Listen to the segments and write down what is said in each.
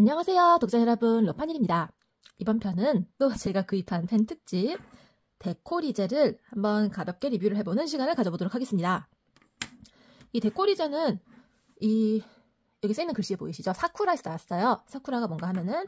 안녕하세요, 독자 여러분, 러파닐입니다. 이번 편은 또 제가 구입한 펜 특집 데코리제를 한번 가볍게 리뷰를 해보는 시간을 가져보도록 하겠습니다. 이 데코리제는 이 여기 쓰이는 글씨에 보이시죠? 사쿠라에서 나왔어요. 사쿠라가 뭔가 하면은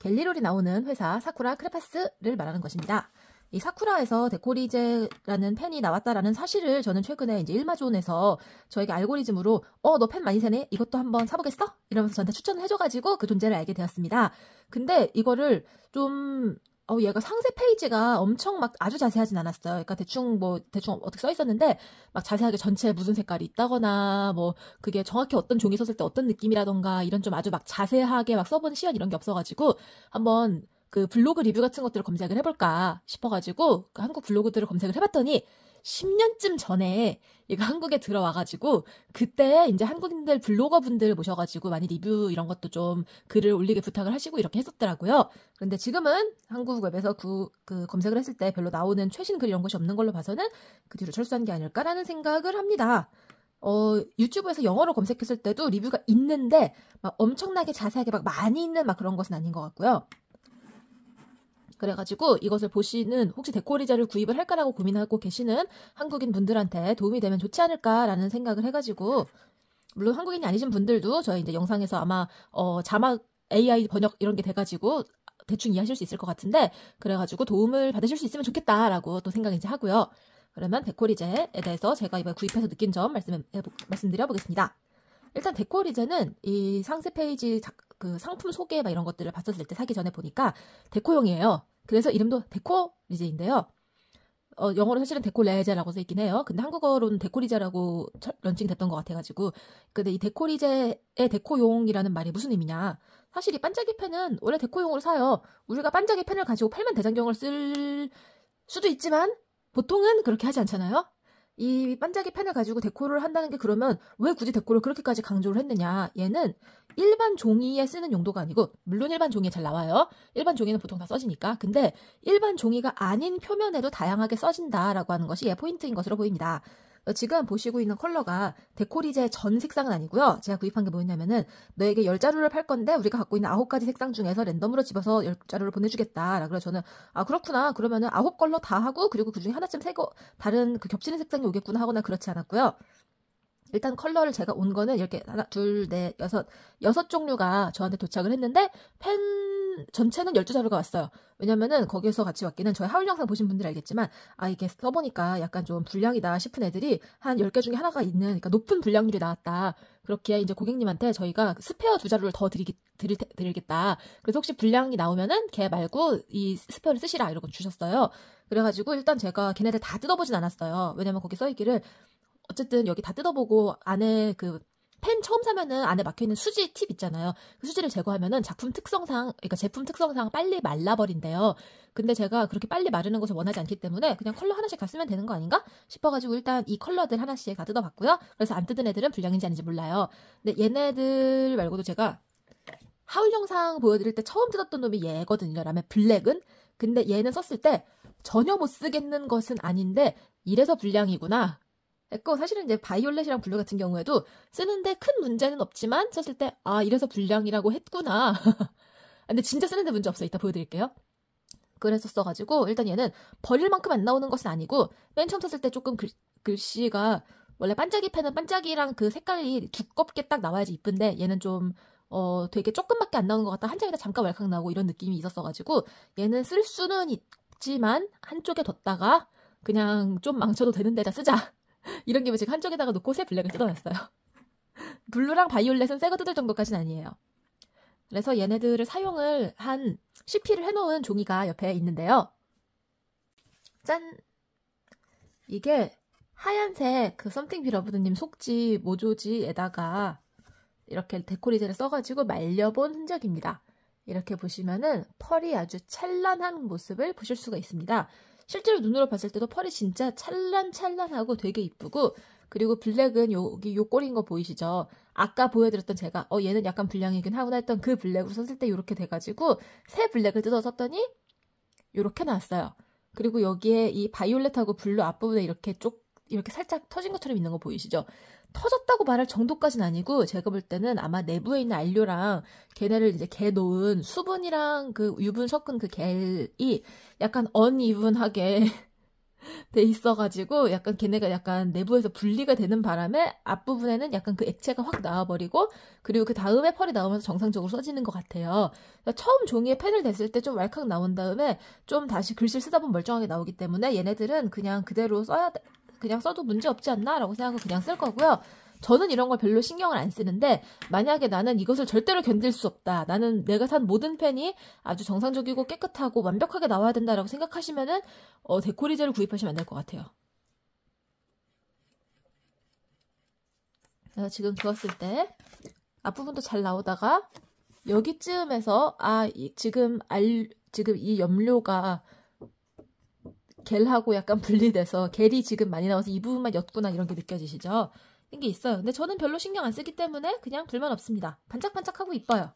갤리롤이 나오는 회사 사쿠라 크레파스를 말하는 것입니다. 이 사쿠라에서 데코리제라는 펜이 나왔다라는 사실을 저는 최근에 이제 일마존에서 저에게 알고리즘으로 어너 펜 많이 세네 이것도 한번 사보겠어 이러면서 저한테 추천을 해줘가지고 그 존재를 알게 되었습니다. 근데 이거를 좀 어, 얘가 상세 페이지가 엄청 막 아주 자세하진 않았어요. 그러니까 대충 뭐, 대충 어떻게 써 있었는데, 막 자세하게 전체에 무슨 색깔이 있다거나, 뭐, 그게 정확히 어떤 종이 썼을 때 어떤 느낌이라던가, 이런 좀 아주 막 자세하게 막 써본 시연 이런 게 없어가지고, 한번 그 블로그 리뷰 같은 것들을 검색을 해볼까 싶어가지고 그 한국 블로그들을 검색을 해봤더니 10년쯤 전에 얘가 한국에 들어와가지고 그때 이제 한국인들 블로거분들 모셔가지고 많이 리뷰 이런 것도 좀 글을 올리게 부탁을 하시고 이렇게 했었더라고요. 그런데 지금은 한국 웹에서 그, 그 검색을 했을 때 별로 나오는 최신 글 이런 것이 없는 걸로 봐서는 그 뒤로 철수한 게 아닐까라는 생각을 합니다. 어, 유튜브에서 영어로 검색했을 때도 리뷰가 있는데 막 엄청나게 자세하게 막 많이 있는 막 그런 것은 아닌 것 같고요. 그래가지고 이것을 보시는 혹시 데코리자를 구입을 할까라고 고민하고 계시는 한국인 분들한테 도움이 되면 좋지 않을까라는 생각을 해가지고 물론 한국인이 아니신 분들도 저희 이제 영상에서 아마 어, 자막 AI 번역 이런 게 돼가지고 대충 이해하실 수 있을 것 같은데 그래가지고 도움을 받으실 수 있으면 좋겠다라고 또 생각 이제 하고요. 그러면 데코리제에 대해서 제가 이번에 구입해서 느낀 점 말씀 말씀드려 보겠습니다. 일단 데코리제는 이 상세 페이지 그 상품 소개 막 이런 것들을 봤었을 때 사기 전에 보니까 데코용이에요. 그래서 이름도 데코리제인데요. 어, 영어로 사실은 데코레제라고 써 있긴 해요. 근데 한국어로는 데코리제라고 런칭됐던 것 같아가지고. 근데 이 데코리제의 데코용이라는 말이 무슨 의미냐? 사실 이 반짝이 펜은 원래 데코용으로 사요. 우리가 반짝이 펜을 가지고 팔면 대장경을 쓸 수도 있지만 보통은 그렇게 하지 않잖아요. 이 반짝이 펜을 가지고 데코를 한다는 게 그러면 왜 굳이 데코를 그렇게까지 강조를 했느냐. 얘는 일반 종이에 쓰는 용도가 아니고 물론 일반 종이에 잘 나와요. 일반 종이는 보통 다 써지니까. 근데 일반 종이가 아닌 표면에도 다양하게 써진다라고 하는 것이 얘 포인트인 것으로 보입니다. 어, 지금 보시고 있는 컬러가 데코리제 전 색상은 아니고요. 제가 구입한 게 뭐였냐면은 너에게 열자루를팔 건데 우리가 갖고 있는 아홉 가지 색상 중에서 랜덤으로 집어서 열자루를 보내주겠다. 라 그래서 저는 아 그렇구나. 그러면은 아홉 컬러 다 하고 그리고 그중에 하나쯤 세거 다른 그 겹치는 색상이 오겠구나 하거나 그렇지 않았고요. 일단 컬러를 제가 온 거는 이렇게 하나, 둘, 넷, 여섯, 여섯 종류가 저한테 도착을 했는데 펜 전체는 12자루가 왔어요. 왜냐면은 거기에서 같이 왔기는 저희 하울 영상 보신 분들 알겠지만 아 이게 써보니까 약간 좀 불량이다 싶은 애들이 한 10개 중에 하나가 있는 그러니까 높은 불량률이 나왔다. 그렇게 이제 고객님한테 저희가 스페어 두 자루를 더 드리기, 드릴, 드리겠다. 그래서 혹시 불량이 나오면은 걔 말고 이 스페어를 쓰시라 이러고 주셨어요. 그래가지고 일단 제가 걔네들 다 뜯어보진 않았어요. 왜냐면 거기 써있기를 어쨌든 여기 다 뜯어보고 안에 그 펜 처음 사면은 안에 막혀있는 수지 팁 있잖아요. 그 수지를 제거하면은 작품 특성상, 그러니까 제품 특성상 빨리 말라버린대요. 근데 제가 그렇게 빨리 마르는 것을 원하지 않기 때문에 그냥 컬러 하나씩 다 쓰면 되는 거 아닌가 싶어가지고 일단 이 컬러들 하나씩 다 뜯어봤고요. 그래서 안 뜯은 애들은 불량인지 아닌지 몰라요. 근데 얘네들 말고도 제가 하울 영상 보여드릴 때 처음 뜯었던 놈이 얘거든요. 라면 블랙은. 근데 얘는 썼을 때 전혀 못 쓰겠는 것은 아닌데 이래서 불량이구나. 있고 사실은 이제 바이올렛이랑 블루 같은 경우에도 쓰는데 큰 문제는 없지만 썼을 때 아 이래서 불량이라고 했구나. 근데 진짜 쓰는데 문제 없어. 이따 보여드릴게요. 그래서 써가지고 일단 얘는 버릴 만큼 안 나오는 것은 아니고 맨 처음 썼을 때 조금 글, 글씨가 원래 반짝이 펜은 반짝이랑 그 색깔이 두껍게 딱 나와야지 이쁜데 얘는 좀 어, 되게 조금밖에 안 나오는 것 같다. 한 장에다 잠깐 왈칵 나오고 이런 느낌이 있었어가지고 얘는 쓸 수는 있지만 한쪽에 뒀다가 그냥 좀 망쳐도 되는 데다 쓰자. 이런 김에 지가 한쪽에다가 놓고 새 블랙을 뜯어놨어요. 블루랑 바이올렛은 새거 뜯을 정도까지는 아니에요. 그래서 얘네들을 사용을 한 CP를 해놓은 종이가 옆에 있는데요. 짠! 이게 하얀색 그 썸띵 빌어브드님 속지 모조지에다가 이렇게 데코리제을 써가지고 말려본 흔적입니다. 이렇게 보시면은 펄이 아주 찬란한 모습을 보실 수가 있습니다. 실제로 눈으로 봤을 때도 펄이 진짜 찰란찰란하고 되게 이쁘고 그리고 블랙은 여기 요 꼴인 거 보이시죠? 아까 보여드렸던 제가 어 얘는 약간 불량이긴 하구나 했던 그 블랙으로 썼을 때 이렇게 돼가지고 새 블랙을 뜯어 썼더니 이렇게 나왔어요. 그리고 여기에 이 바이올렛하고 블루 앞부분에 이렇게 쪽 이렇게 살짝 터진 것처럼 있는 거 보이시죠? 터졌다고 말할 정도까지는 아니고 제가 볼 때는 아마 내부에 있는 알료랑 걔네를 이제 개 놓은 수분이랑 그 유분 섞은 그 겔이 약간 언이분하게 돼 있어가지고 약간 걔네가 약간 내부에서 분리가 되는 바람에 앞부분에는 약간 그 액체가 확 나와버리고 그리고 그 다음에 펄이 나오면서 정상적으로 써지는 것 같아요. 그러니까 처음 종이에 펜을 댔을 때 좀 왈칵 나온 다음에 좀 다시 글씨를 쓰다 보면 멀쩡하게 나오기 때문에 얘네들은 그냥 그대로 써야 그냥 써도 문제 없지 않나라고 생각하고 그냥 쓸 거고요. 저는 이런 걸 별로 신경을 안 쓰는데 만약에 나는 이것을 절대로 견딜 수 없다. 나는 내가 산 모든 펜이 아주 정상적이고 깨끗하고 완벽하게 나와야 된다라고 생각하시면은 어, 데코리제를 구입하시면 안 될 것 같아요. 내가 지금 그었을 때 앞부분도 잘 나오다가 여기쯤에서 아 이, 지금 알 지금 이 염료가 겔하고 약간 분리돼서 겔이 지금 많이 나와서 이 부분만 옅구나 이런 게 느껴지시죠? 이런 게 있어요. 근데 저는 별로 신경 안 쓰기 때문에 그냥 불만 없습니다. 반짝반짝하고 이뻐요.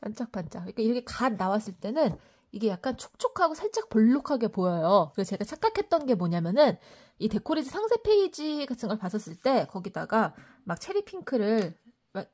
반짝반짝. 그러니까 이렇게 갓 나왔을 때는 이게 약간 촉촉하고 살짝 볼록하게 보여요. 그래서 제가 착각했던 게 뭐냐면은 이 데코리즈 상세 페이지 같은 걸 봤었을 때 거기다가 막 체리 핑크를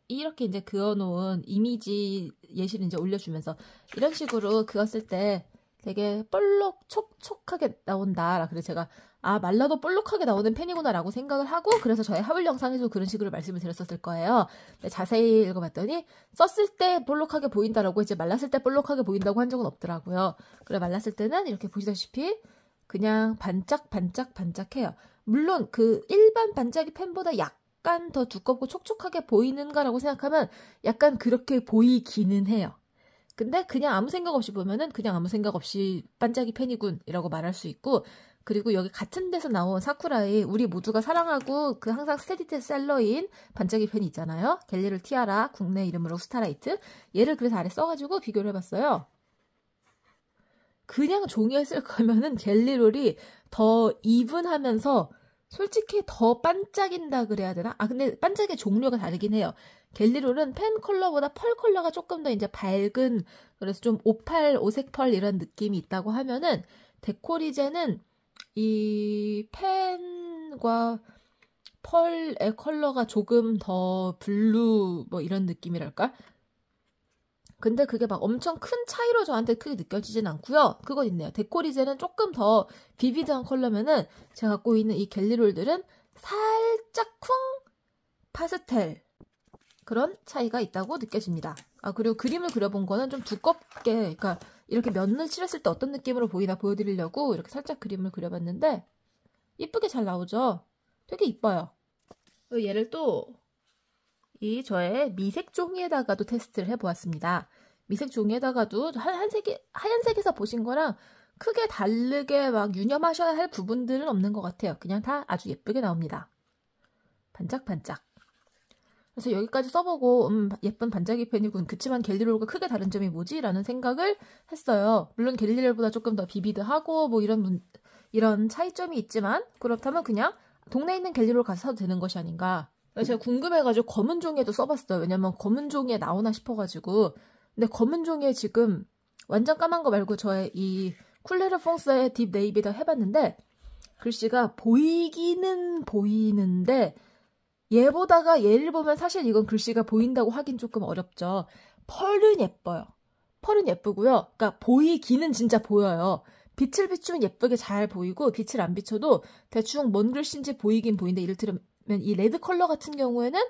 이렇게 이제 그어놓은 이미지 예시를 이제 올려주면서 이런 식으로 그었을 때 되게 볼록 촉촉하게 나온다. 그래서 제가 아 말라도 볼록하게 나오는 펜이구나라고 생각을 하고 그래서 저의 하울 영상에서 그런 식으로 말씀을 드렸었을 거예요. 자세히 읽어봤더니 썼을 때 볼록하게 보인다라고 이제 말랐을 때 볼록하게 보인다고 한 적은 없더라고요. 그래 말랐을 때는 이렇게 보시다시피 그냥 반짝반짝 반짝해요. 물론 그 일반 반짝이 펜보다 약 약간 더 두껍고 촉촉하게 보이는가라고 생각하면 약간 그렇게 보이기는 해요. 근데 그냥 아무 생각 없이 보면은 그냥 아무 생각 없이 반짝이 팬이군이라고 말할 수 있고 그리고 여기 같은 데서 나온 사쿠라의 우리 모두가 사랑하고 그 항상 스테디셀러인 반짝이 팬이 있잖아요. 갤리를 티아라 국내 이름으로 스타라이트 얘를 그래서 아래 써가지고 비교를 해봤어요. 그냥 종이에 쓸 거면은 갤리롤이 더 이분하면서 솔직히 더 반짝인다 그래야 되나? 아 근데 반짝의 종류가 다르긴 해요. 갤리롤은 펜 컬러보다 펄 컬러가 조금 더 이제 밝은 그래서 좀 오팔 오색 펄 이런 느낌이 있다고 하면은 데코리제는 이 펜과 펄의 컬러가 조금 더 블루 뭐 이런 느낌이랄까? 근데 그게 막 엄청 큰 차이로 저한테 크게 느껴지진 않고요. 그건 있네요. 데코리제는 조금 더 비비드한 컬러면은 제가 갖고 있는 이겟리롤들은 살짝 쿵 파스텔 그런 차이가 있다고 느껴집니다. 아 그리고 그림을 그려본 거는 좀 두껍게 그러니까 이렇게 면을 칠했을 때 어떤 느낌으로 보이나 보여드리려고 이렇게 살짝 그림을 그려봤는데 이쁘게 잘 나오죠? 되게 이뻐요. 어, 얘를 또이 저의 미색 종이에다가도 테스트를 해보았습니다. 미색 종이에다가도 하얀색이, 하얀색에서 보신 거랑 크게 다르게 막 유념하셔야 할 부분들은 없는 것 같아요. 그냥 다 아주 예쁘게 나옵니다. 반짝반짝. 그래서 여기까지 써보고 음, 예쁜 반짝이 펜이군. 그치만 갤리롤과 크게 다른 점이 뭐지? 라는 생각을 했어요. 물론 갤리롤보다 조금 더 비비드하고 뭐 이런 이런 차이점이 있지만 그렇다면 그냥 동네에 있는 갤리롤 가서 사도 되는 것이 아닌가 제가 궁금해가지고 검은 종이에도 써봤어요. 왜냐면 검은 종이에 나오나 싶어가지고. 근데 검은 종이에 지금 완전 까만 거 말고 저의 이 쿨레르 퐁스의 딥 네이비다 해봤는데 글씨가 보이기는 보이는데 얘보다가 얘를 보면 사실 이건 글씨가 보인다고 하긴 조금 어렵죠. 펄은 예뻐요. 펄은 예쁘고요. 그러니까 보이기는 진짜 보여요. 빛을 비추면 예쁘게 잘 보이고 빛을 안 비춰도 대충 뭔 글씨인지 보이긴 보이는데 이를테면 이 레드 컬러 같은 경우에는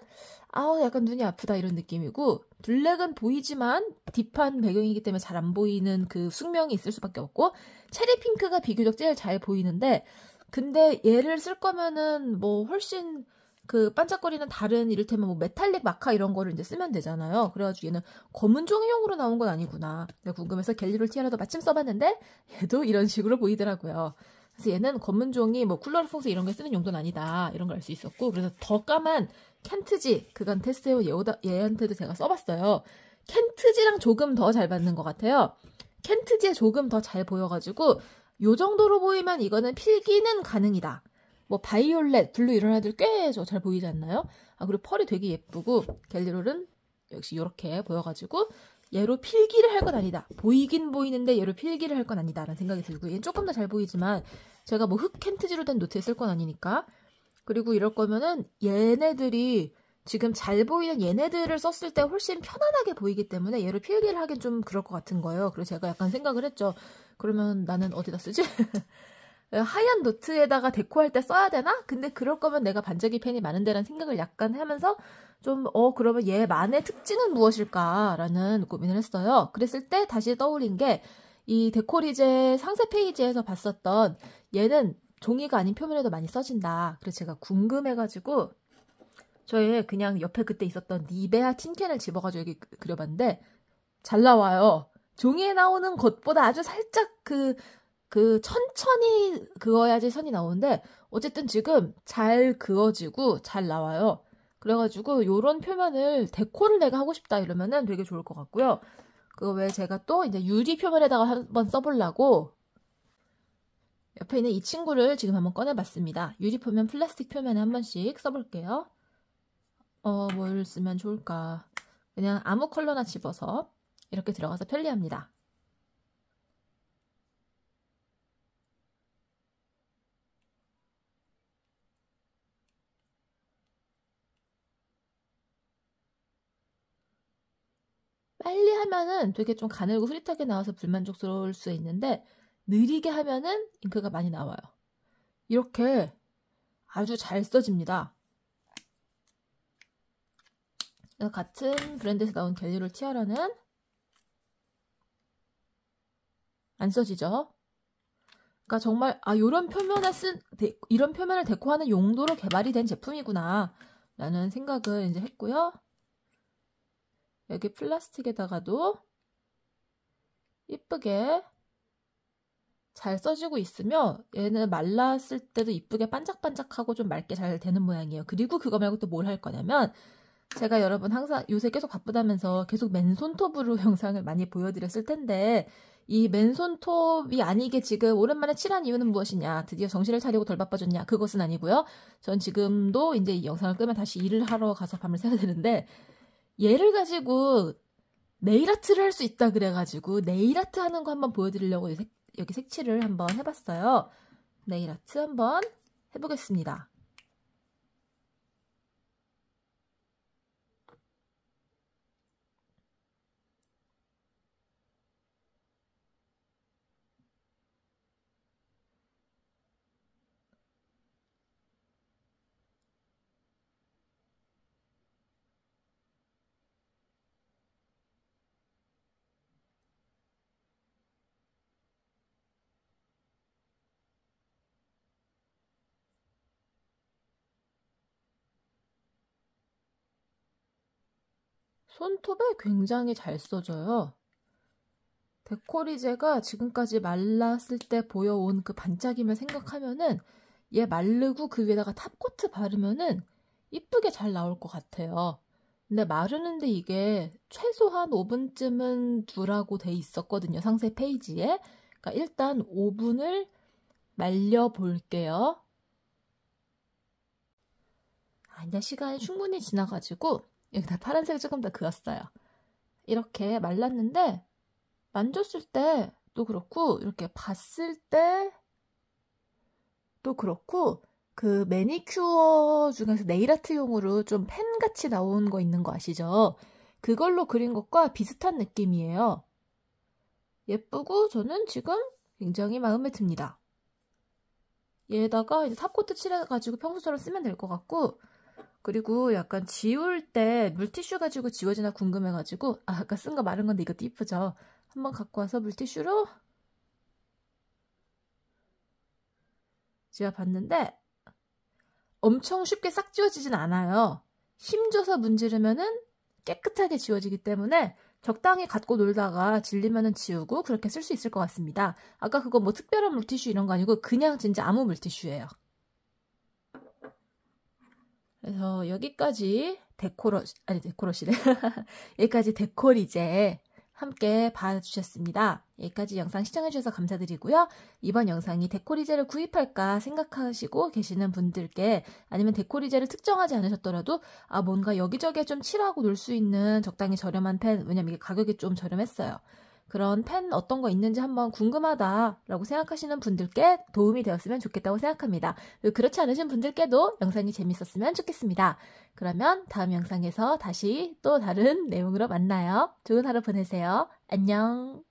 아우 약간 눈이 아프다 이런 느낌이고 블랙은 보이지만 딥한 배경이기 때문에 잘 안 보이는 그 숙명이 있을 수밖에 없고 체리 핑크가 비교적 제일 잘 보이는데 근데 얘를 쓸 거면은 뭐 훨씬 그 반짝거리는 다른 이를테면 뭐 메탈릭 마카 이런 거를 이제 쓰면 되잖아요. 그래가지고 얘는 검은 종이용으로 나온 건 아니구나. 궁금해서 겟리롤 티아라도 마침 써봤는데 얘도 이런 식으로 보이더라고요. 그래서 얘는 검은종이 뭐 쿨러르퐁스 이런 게 쓰는 용도는 아니다 이런 걸 알 수 있었고 그래서 더 까만 켄트지그건 테스트해온 얘한테도 제가 써봤어요. 켄트지랑 조금 더 잘 받는 것 같아요. 켄트지에 조금 더 잘 보여가지고 요 정도로 보이면 이거는 필기는 가능이다. 뭐 바이올렛, 블루 이런 애들 꽤 잘 보이지 않나요? 아 그리고 펄이 되게 예쁘고 갤리롤은 역시 이렇게 보여가지고 얘로 필기를 할 건 아니다. 보이긴 보이는데 얘로 필기를 할 건 아니다라는 생각이 들고 얘는 조금 더 잘 보이지만 제가 뭐 흑캔트지로 된 노트에 쓸 건 아니니까 그리고 이럴 거면은 얘네들이 지금 잘 보이는 얘네들을 썼을 때 훨씬 편안하게 보이기 때문에 얘를 필기를 하긴 좀 그럴 것 같은 거예요. 그래서 제가 약간 생각을 했죠. 그러면 나는 어디다 쓰지? 하얀 노트에다가 데코할 때 써야 되나? 근데 그럴 거면 내가 반짝이 펜이 많은데라는 생각을 약간 하면서 좀, 어, 그러면 얘만의 특징은 무엇일까라는 고민을 했어요. 그랬을 때 다시 떠올린 게 이 데코리제 상세 페이지에서 봤었던 얘는 종이가 아닌 표면에도 많이 써진다. 그래서 제가 궁금해가지고 저의 그냥 옆에 그때 있었던 니베아 틴캔을 집어가지고 여기 그, 그려봤는데 잘 나와요. 종이에 나오는 것보다 아주 살짝 그, 그 천천히 그어야지 선이 나오는데 어쨌든 지금 잘 그어지고 잘 나와요. 그래가지고 요런 표면을 데코를 내가 하고 싶다 이러면은 되게 좋을 것 같고요. 그 외에 제가 또 이제 유리 표면에다가 한번 써보려고 옆에 있는 이 친구를 지금 한번 꺼내봤습니다. 유리 표면, 플라스틱 표면에 한 번씩 써볼게요. 어, 뭘 쓰면 좋을까? 그냥 아무 컬러나 집어서 이렇게 들어가서 편리합니다. 빨리 하면은 되게 좀 가늘고 흐릿하게 나와서 불만족스러울 수 있는데 느리게 하면은 잉크가 많이 나와요. 이렇게 아주 잘 써집니다. 같은 브랜드에서 나온 갤류롤 티아라는 안 써지죠. 그러니까 정말 아 이런 표면을 쓴 데, 이런 표면을 데코하는 용도로 개발이 된 제품이구나 라는 생각을 이제 했고요. 여기 플라스틱에다가도 이쁘게 잘 써지고 있으며 얘는 말랐을 때도 이쁘게 반짝반짝하고 좀 맑게 잘 되는 모양이에요. 그리고 그거 말고 또 뭘 할 거냐면 제가 여러분 항상 요새 계속 바쁘다면서 계속 맨손톱으로 영상을 많이 보여드렸을 텐데 이 맨손톱이 아니게 지금 오랜만에 칠한 이유는 무엇이냐 드디어 정신을 차리고 덜 바빠졌냐 그것은 아니고요. 전 지금도 이제 이 영상을 끄면 다시 일을 하러 가서 밤을 새야 되는데 얘를 가지고 네일 아트를 할 수 있다 그래가지고 네일 아트 하는 거 한번 보여드리려고 여기 색칠을 한번 해봤어요. 네일 아트 한번 해보겠습니다. 손톱에 굉장히 잘 써져요. 데코리제가 지금까지 말랐을 때 보여온 그 반짝임을 생각하면은 얘 마르고 그 위에다가 탑코트 바르면은 이쁘게 잘 나올 것 같아요. 근데 마르는데 이게 최소한 5분쯤은 두라고 돼 있었거든요. 상세 페이지에. 그러니까 일단 5분을 말려 볼게요. 아 이제 시간이 충분히 지나가지고 여기다 파란색 조금 더 그었어요. 이렇게 말랐는데 만졌을 때도 그렇고 이렇게 봤을 때 또 그렇고 그 매니큐어 중에서 네일아트용으로 좀 펜같이 나온 거 있는 거 아시죠? 그걸로 그린 것과 비슷한 느낌이에요. 예쁘고 저는 지금 굉장히 마음에 듭니다. 얘에다가 이제 탑코트 칠해가지고 평소처럼 쓰면 될 것 같고 그리고 약간 지울 때 물티슈 가지고 지워지나 궁금해가지고 아, 아까 쓴 거 마른 건데 이것도 이쁘죠? 한번 갖고 와서 물티슈로 지워봤는데 엄청 쉽게 싹 지워지진 않아요. 힘줘서 문지르면은 깨끗하게 지워지기 때문에 적당히 갖고 놀다가 질리면은 지우고 그렇게 쓸 수 있을 것 같습니다. 아까 그거 뭐 특별한 물티슈 이런 거 아니고 그냥 진짜 아무 물티슈예요. 그래서 여기까지 데코러 아니 데코러시네 여기까지 데코리제 함께 봐주셨습니다. 여기까지 영상 시청해주셔서 감사드리고요. 이번 영상이 데코리제를 구입할까 생각하시고 계시는 분들께 아니면 데코리제를 특정하지 않으셨더라도 아 뭔가 여기저기에 좀 칠하고 놀 수 있는 적당히 저렴한 펜 왜냐면 이게 가격이 좀 저렴했어요. 그런 펜 어떤 거 있는지 한번 궁금하다라고 생각하시는 분들께 도움이 되었으면 좋겠다고 생각합니다. 그렇지 않으신 분들께도 영상이 재밌었으면 좋겠습니다. 그러면 다음 영상에서 다시 또 다른 내용으로 만나요. 좋은 하루 보내세요. 안녕.